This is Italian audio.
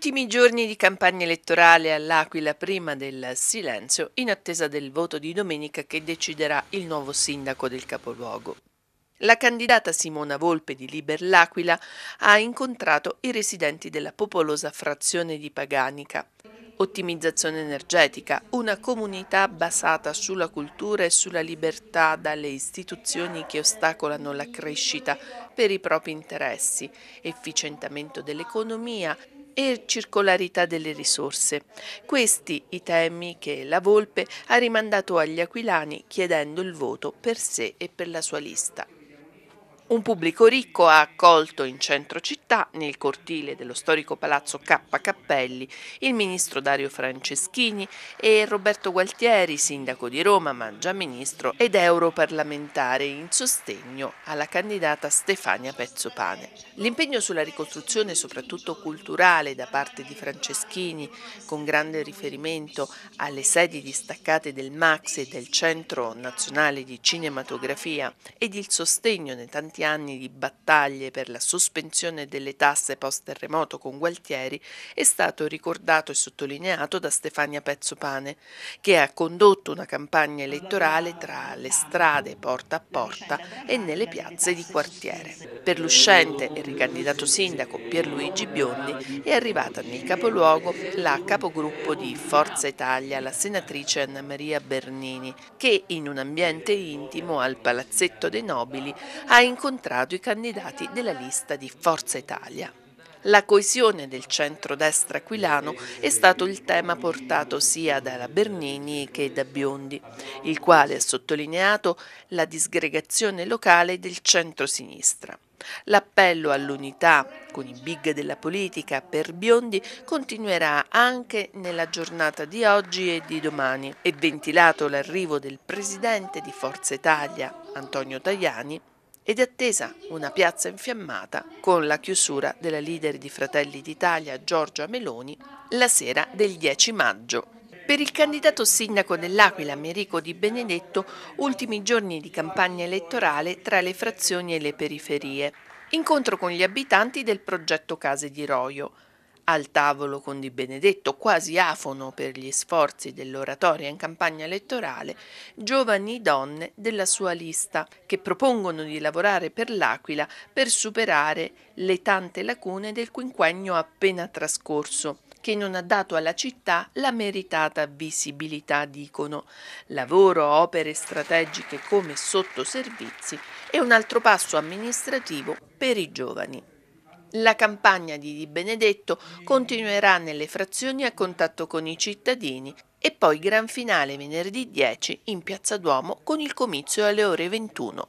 Ultimi giorni di campagna elettorale all'Aquila prima del silenzio in attesa del voto di domenica che deciderà il nuovo sindaco del capoluogo. La candidata Simona Volpe di Liber L'Aquila ha incontrato i residenti della popolosa frazione di Paganica. Ottimizzazione energetica, una comunità basata sulla cultura e sulla libertà dalle istituzioni che ostacolano la crescita per i propri interessi, efficientamento dell'economia, e circolarità delle risorse. Questi i temi che la Volpe ha rimandato agli aquilani chiedendo il voto per sé e per la sua lista. Un pubblico ricco ha accolto in centro città, nel cortile dello storico palazzo K Cappelli, il ministro Dario Franceschini e Roberto Gualtieri, sindaco di Roma ma già ministro ed europarlamentare in sostegno alla candidata Stefania Pezzopane. L'impegno sulla ricostruzione soprattutto culturale da parte di Franceschini, con grande riferimento alle sedi distaccate del Max e del Centro Nazionale di Cinematografia ed il sostegno nei tanti svariati anni di battaglie per la sospensione delle tasse post-terremoto con Gualtieri è stato ricordato e sottolineato da Stefania Pezzopane, che ha condotto una campagna elettorale tra le strade porta a porta e nelle piazze di quartiere. Per l'uscente e ricandidato sindaco Pierluigi Biondi è arrivata nel capoluogo la capogruppo di Forza Italia, la senatrice Anna Maria Bernini, che in un ambiente intimo al Palazzetto dei Nobili ha incontrato incontrato i candidati della lista di Forza Italia. La coesione del centro-destra aquilano è stato il tema portato sia dalla Bernini che da Biondi, il quale ha sottolineato la disgregazione locale del centro-sinistra. L'appello all'unità con i big della politica per Biondi continuerà anche nella giornata di oggi e di domani. E ventilato l'arrivo del presidente di Forza Italia, Antonio Tajani, ed è attesa una piazza infiammata con la chiusura della leader di Fratelli d'Italia Giorgia Meloni la sera del 10 maggio. Per il candidato sindaco dell'Aquila, Merico Di Benedetto, ultimi giorni di campagna elettorale tra le frazioni e le periferie. Incontro con gli abitanti del progetto Case di Roio al tavolo con Di Benedetto, quasi afono per gli sforzi dell'oratoria in campagna elettorale, giovani donne della sua lista che propongono di lavorare per l'Aquila per superare le tante lacune del quinquennio appena trascorso che non ha dato alla città la meritata visibilità, dicono. Lavoro, opere strategiche come sottoservizi e un altro passo amministrativo per i giovani. La campagna di Di Benedetto continuerà nelle frazioni a contatto con i cittadini e poi gran finale venerdì 10 in Piazza Duomo con il comizio alle ore 21.